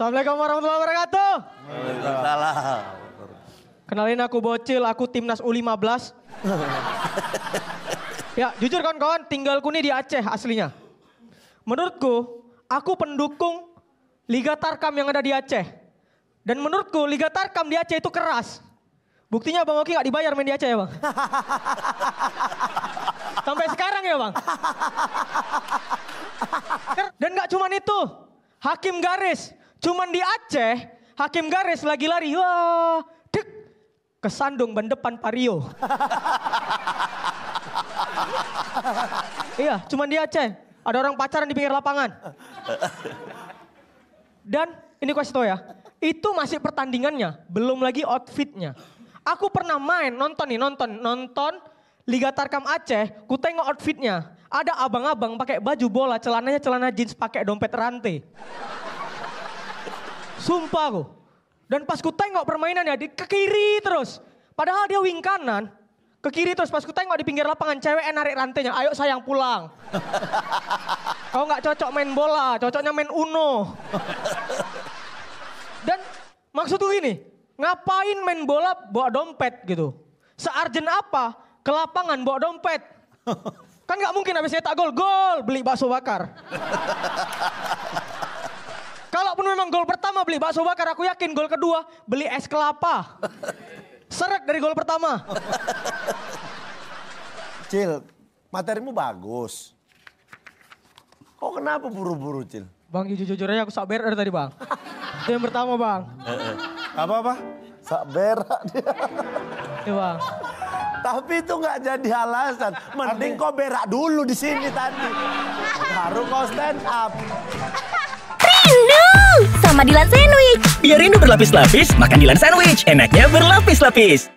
Assalamualaikum warahmatullahi wabarakatuh. Waalaikumsalam. Kenalin aku Bocil, aku timnas U15. ya, jujur kawan-kawan, tinggalku nih di Aceh aslinya. Menurutku, aku pendukung Liga Tarkam yang ada di Aceh. Dan menurutku, Liga Tarkam di Aceh itu keras. Buktinya Bang Oki gak dibayar main di Aceh ya Bang? Sampai sekarang ya Bang? Dan gak cuman itu, Hakim Garis Cuman di Aceh, hakim garis lagi lari, wah, dek, kesandung ban depan Pario. iya, cuman di Aceh. Ada orang pacaran di pinggir lapangan. Dan ini kasih tau ya, itu masih pertandingannya, belum lagi outfitnya. Aku pernah main, nonton nih, nonton, nonton Liga Tarkam Aceh, ku tengok outfitnya. Ada abang-abang pakai baju bola, celananya celana jeans, pakai dompet rantai. Sumpah aku. Dan pas ku tengok permainannya di ke kiri terus. Padahal dia wing kanan. Ke kiri terus pas ku tengok di pinggir lapangan cewek narik rantainya. Ayo sayang pulang. Kau nggak cocok main bola, cocoknya main Uno. Dan maksudku gini, ngapain main bola bawa dompet gitu? Searjen apa? Ke lapangan bawa dompet. Kan nggak mungkin habis tak gol, gol beli bakso bakar. Walaupun memang gol pertama beli bakso bakar, aku yakin gol kedua beli es kelapa. seret dari gol pertama. Cil, materimu bagus. Kok kenapa buru-buru, Cil? Bang, jujur-jujur aja aku sabar dari tadi, Bang. Itu yang pertama, Bang. Apa-apa? Sabar dia. Iya, Bang. Tapi itu nggak jadi alasan. Mending kau berak dulu di sini tadi. Baru kau stand up. Rindu sama Dilan Sandwich. Biar rindu berlapis-lapis, makan Dilan Sandwich. Enaknya berlapis-lapis.